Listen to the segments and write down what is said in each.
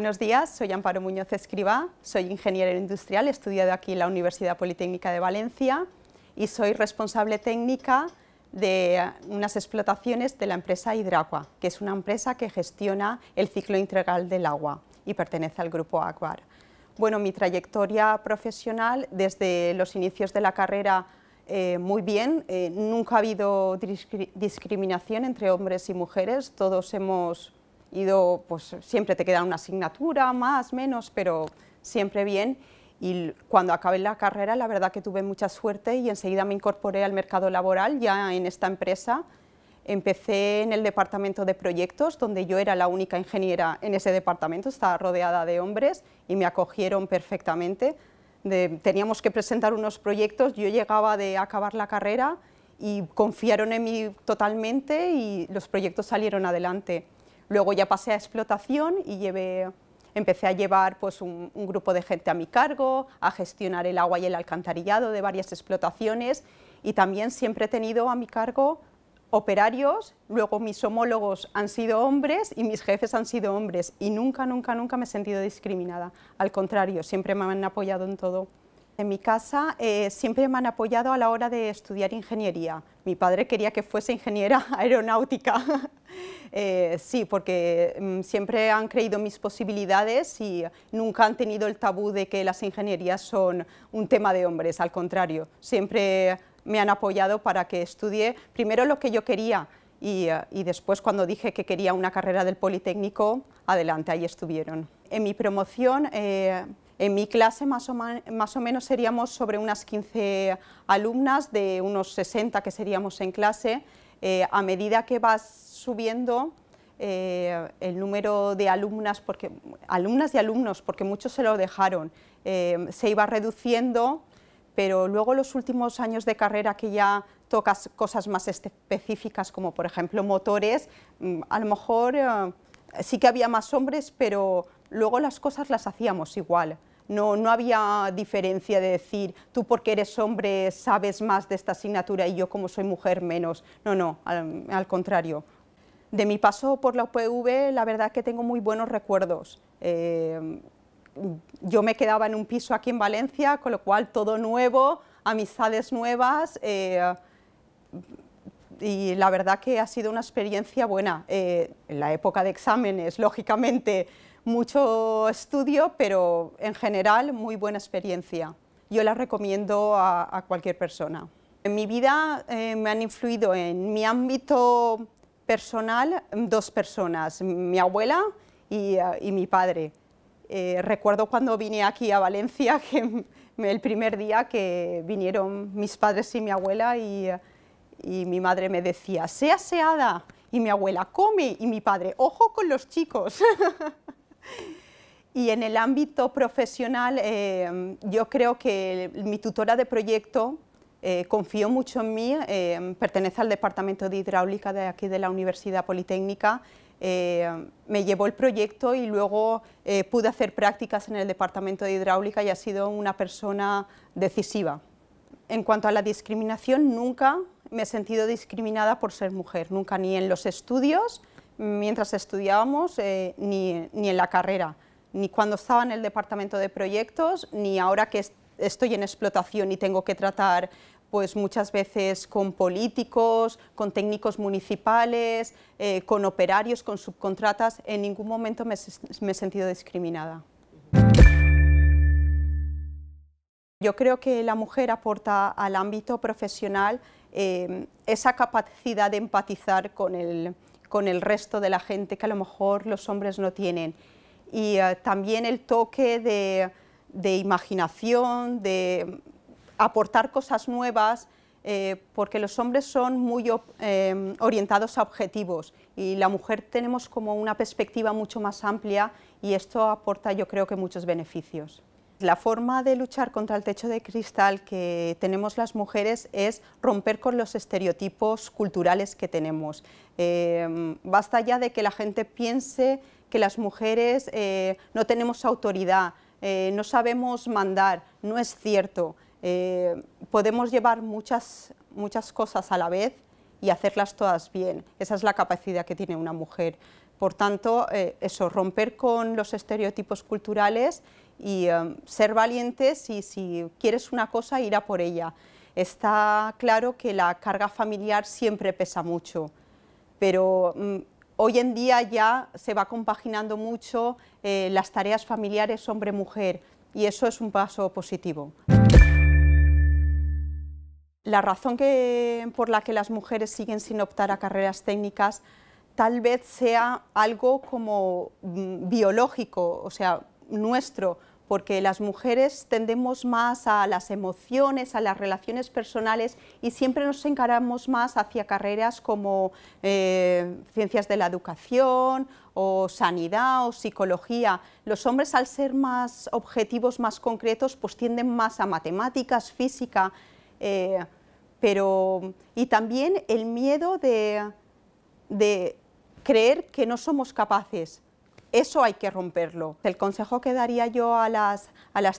Buenos días, soy Amparo Muñoz Escribá, soy ingeniero industrial, he estudiado aquí en la Universidad Politécnica de Valencia y soy responsable técnica de unas explotaciones de la empresa Hidraqua, que es una empresa que gestiona el ciclo integral del agua y pertenece al grupo Aquar. Bueno, mi trayectoria profesional desde los inicios de la carrera eh, muy bien, eh, nunca ha habido discriminación entre hombres y mujeres, todos hemos ido, pues siempre te queda una asignatura, más, menos, pero siempre bien. Y cuando acabé la carrera, la verdad que tuve mucha suerte y enseguida me incorporé al mercado laboral ya en esta empresa. Empecé en el departamento de proyectos, donde yo era la única ingeniera en ese departamento, estaba rodeada de hombres y me acogieron perfectamente. teníamos que presentar unos proyectos, yo llegaba de acabar la carrera y confiaron en mí totalmente y los proyectos salieron adelante. Luego ya pasé a explotación y empecé a llevar pues, un grupo de gente a mi cargo, a gestionar el agua y el alcantarillado de varias explotaciones y también siempre he tenido a mi cargo operarios, luego mis homólogos han sido hombres y mis jefes han sido hombres y nunca, nunca, nunca me he sentido discriminada. Al contrario, siempre me han apoyado en todo. En mi casa eh, siempre me han apoyado a la hora de estudiar ingeniería. Mi padre quería que fuese ingeniera aeronáutica. Eh, sí, porque mm, siempre han creído mis posibilidades y nunca han tenido el tabú de que las ingenierías son un tema de hombres. Al contrario, siempre me han apoyado para que estudie primero lo que yo quería y, eh, después cuando dije que quería una carrera del Politécnico, adelante, ahí estuvieron. En mi promoción... En mi clase más o, menos seríamos sobre unas 15 alumnas, de unos 60 que seríamos en clase. Eh, a medida que vas subiendo eh, el número de alumnas, porque, alumnas y alumnos, porque muchos se lo dejaron, eh, se iba reduciendo, pero luego los últimos años de carrera que ya tocas cosas más específicas, como por ejemplo motores, mm, a lo mejor sí que había más hombres, pero luego las cosas las hacíamos igual no, no había diferencia de decir, tú porque eres hombre sabes más de esta asignatura y yo como soy mujer menos. No, no, al, contrario. De mi paso por la UPV, la verdad que tengo muy buenos recuerdos. Eh, yo me quedaba en un piso aquí en Valencia, con lo cual todo nuevo, amistades nuevas, eh, y la verdad que ha sido una experiencia buena. Eh, en la época de exámenes, lógicamente, mucho estudio, pero en general muy buena experiencia. Yo la recomiendo a, cualquier persona. En mi vida eh, me han influido en mi ámbito personal dos personas, mi abuela y, eh, mi padre. Eh, recuerdo cuando vine aquí a Valencia, que el primer día que vinieron mis padres y mi abuela y, y mi madre me decía, sea aseada, y mi abuela come, y mi padre, ojo con los chicos. Y en el ámbito profesional, eh, yo creo que mi tutora de proyecto eh, confió mucho en mí, eh, pertenece al Departamento de Hidráulica de aquí de la Universidad Politécnica, me llevó el proyecto y luego pude hacer prácticas en el Departamento de Hidráulica y ha sido una persona decisiva. En cuanto a la discriminación, nunca me he sentido discriminada por ser mujer, nunca, ni en los estudios, mientras estudiábamos eh, ni, ni, en la carrera, ni cuando estaba en el departamento de proyectos, ni ahora que estoy en explotación y tengo que tratar pues muchas veces con políticos, con técnicos municipales, eh, con operarios, con subcontratas, en ningún momento me, he sentido discriminada. Yo creo que la mujer aporta al ámbito profesional eh, esa capacidad de empatizar con el, con el resto de la gente que a lo mejor los hombres no tienen. Y eh, también el toque de, imaginación, de aportar cosas nuevas, eh, porque los hombres son muy em, orientados a objetivos y la mujer tenemos como una perspectiva mucho más amplia y esto aporta yo creo que muchos beneficios. La forma de luchar contra el techo de cristal que tenemos las mujeres es romper con los estereotipos culturales que tenemos. Em, basta ya de que la gente piense que las mujeres eh, no tenemos autoridad, eh, no sabemos mandar, no es cierto. Eh, podemos llevar muchas, muchas cosas a la vez y hacerlas todas bien. Esa es la capacidad que tiene una mujer. Por tanto, eso, romper con los estereotipos culturales y em, ser valientes y si quieres una cosa, ir por ella. Está claro que la carga familiar siempre pesa mucho, pero mm, hoy en día ya se va compaginando mucho eh, las tareas familiares hombre-mujer y eso es un paso positivo. La razón que, por la que las mujeres siguen sin optar a carreras técnicas tal vez sea algo como mm, biológico, o sea, nuestro, porque las mujeres tendemos más a las emociones, a las relaciones personales y siempre nos encaramos más hacia carreras como eh, ciencias de la educación o sanidad o psicología. Los hombres al ser más objetivos, más concretos, pues tienden más a matemáticas, física, eh, pero y también el miedo de creer que no somos capaces eso hay que romperlo. El consejo que daría yo a las,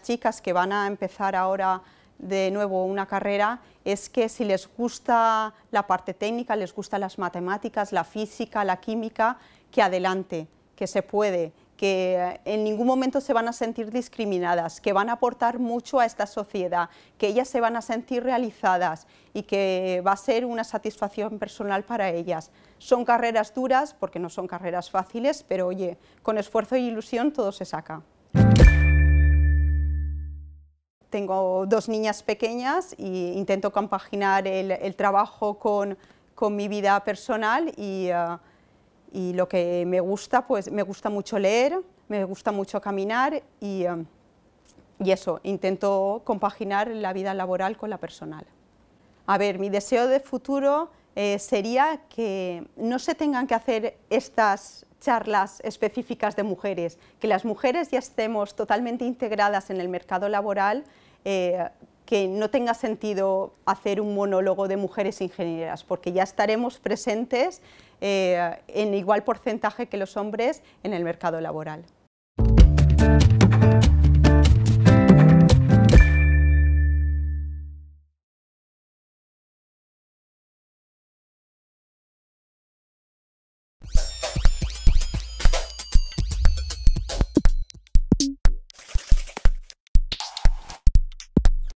chicas que van a empezar ahora de nuevo una carrera es que si les gusta la parte técnica, les gustan las matemáticas, la física, la química, que adelante, que se puede, que en ningún momento se van a sentir discriminadas, que van a aportar mucho a esta sociedad, que ellas se van a sentir realizadas y que va a ser una satisfacción personal para ellas. Son carreras duras, porque no son carreras fáciles, pero oye, con esfuerzo y ilusión todo se saca. Tengo dos niñas pequeñas e intento compaginar el, trabajo con, mi vida personal y... Ah, y lo que me gusta, pues me gusta mucho leer, me gusta mucho caminar y, em, y eso, intento compaginar la vida laboral con la personal. A ver, mi deseo de futuro eh, sería que no se tengan que hacer estas charlas específicas de mujeres, que las mujeres ya estemos totalmente integradas en el mercado laboral, eh, que no tenga sentido hacer un monólogo de mujeres ingenieras, porque ya estaremos presentes eh, en igual porcentaje que los hombres en el mercado laboral.